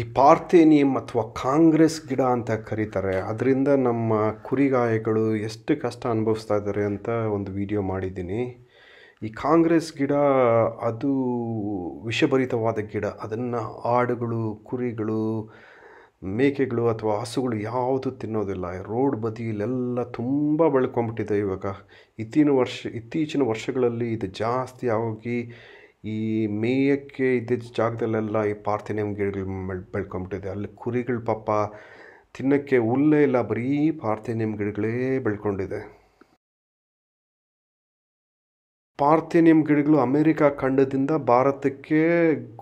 ಈ ಪಾರ್ಥೇನಿಯಂ ಅಥವಾ ಕಾಂಗ್ರೆಸ್ ಗಿಡ ಅಂತ ಕರೀತಾರೆ ಅದರಿಂದ ನಮ್ಮ ಕುರಿಗಾಯಗಳು ಎಷ್ಟು ಕಷ್ಟ ಅನುಭವಿಸ್ತಾ ಇದ್ದಾರೆ ಅಂತ ಒಂದು ವಿಡಿಯೋ ಮಾಡಿದ್ದೀನಿ ಈ ಕಾಂಗ್ರೆಸ್ ಗಿಡ ಅದು ವಿಷಭರಿತವಾದ ಗಿಡ ಅದನ್ನು ಆಡುಗಳು ಕುರಿಗಳು ಮೇಕೆಗಳು ಅಥವಾ ಹಸುಗಳು ಯಾವುದು ತಿನ್ನೋದಿಲ್ಲ ರೋಡ್ ಬದಿಯಲ್ಲೆಲ್ಲ ತುಂಬ ಬೆಳ್ಕೊಂಬಿಟ್ಟಿದೆ ಇವಾಗ ಇತ್ತೀನ ವರ್ಷ ಇತ್ತೀಚಿನ ವರ್ಷಗಳಲ್ಲಿ ಇದು ಜಾಸ್ತಿ ಆಗಿ ಈ ಮೇಯಕ್ಕೆ ಇದ್ದಿದ್ದ ಜಾಗದಲ್ಲೆಲ್ಲ ಈ ಪಾರ್ಥಿನಿಯಂ ಗಿಡಗಳು ಬೆಳ್ಕೊಂಬಿಟ್ಟಿದೆ ಅಲ್ಲಿ ಕುರಿಗಳು ಪಾಪ ತಿನ್ನೋಕ್ಕೆ ಹುಲ್ಲೇ ಇಲ್ಲ ಬರೀ ಪಾರ್ಥಿನಿಯಂ ಗಿಡಗಳೇ ಬೆಳ್ಕೊಂಡಿದೆ ಪಾರ್ಥಿನಿಯಂ ಗಿಡಗಳು ಅಮೇರಿಕಾ ಖಂಡದಿಂದ ಭಾರತಕ್ಕೆ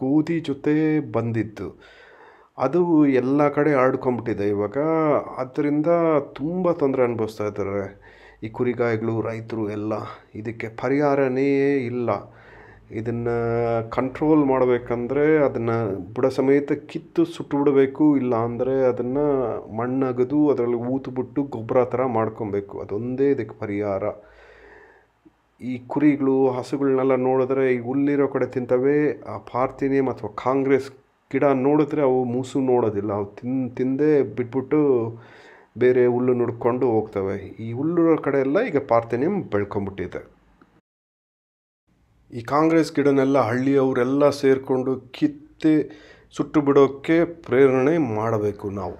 ಗೋಧಿ ಜೊತೆ ಬಂದಿದ್ದು ಅದು ಎಲ್ಲ ಕಡೆ ಹರಡ್ಕೊಂಬಿಟ್ಟಿದೆ ಇವಾಗ ಅದರಿಂದ ತುಂಬ ತೊಂದರೆ ಅನುಭವಿಸ್ತಾ ಇದ್ದಾರೆ ಈ ಕುರಿಗಾಯಿಗಳು ರೈತರು ಎಲ್ಲ ಇದಕ್ಕೆ ಪರಿಹಾರನೇ ಇಲ್ಲ ಇದನ್ನು ಕಂಟ್ರೋಲ್ ಮಾಡಬೇಕಂದ್ರೆ ಅದನ್ನು ಬುಡ ಸಮೇತ ಕಿತ್ತು ಸುಟ್ಟು ಬಿಡಬೇಕು ಇಲ್ಲ ಅಂದರೆ ಅದನ್ನು ಮಣ್ಣಗದು ಅದರಲ್ಲಿ ಬಿಟ್ಟು ಗೊಬ್ಬರ ಥರ ಮಾಡ್ಕೊಬೇಕು ಅದೊಂದೇ ಇದಕ್ಕೆ ಪರಿಹಾರ ಈ ಕುರಿಗಳು ಹಸುಗಳನ್ನೆಲ್ಲ ನೋಡಿದ್ರೆ ಈ ಹುಲ್ಲಿರೋ ಕಡೆ ತಿಂತವೆ ಆ ಪಾರ್ಥಿನಿಯಂ ಅಥವಾ ಕಾಂಗ್ರೆಸ್ ಗಿಡ ನೋಡಿದ್ರೆ ಅವು ಮೂಸು ನೋಡೋದಿಲ್ಲ ಅವು ತಿನ್ ತಿಂದೇ ಬಿಟ್ಬಿಟ್ಟು ಬೇರೆ ಹುಲ್ಲು ನುಡ್ಕೊಂಡು ಹೋಗ್ತವೆ ಈ ಹುಲ್ಲಿರೋ ಕಡೆ ಎಲ್ಲ ಈಗ ಪಾರ್ಥಿನಿಯಂ ಬೆಳ್ಕೊಂಬಿಟ್ಟಿದೆ ಈ ಕಾಂಗ್ರೆಸ್ ಗಿಡನೆಲ್ಲ ಹಳ್ಳಿಯವರೆಲ್ಲ ಸೇರಿಕೊಂಡು ಕಿತ್ತೆ ಸುಟ್ಟು ಬಿಡೋಕ್ಕೆ ಪ್ರೇರಣೆ ಮಾಡಬೇಕು ನಾವು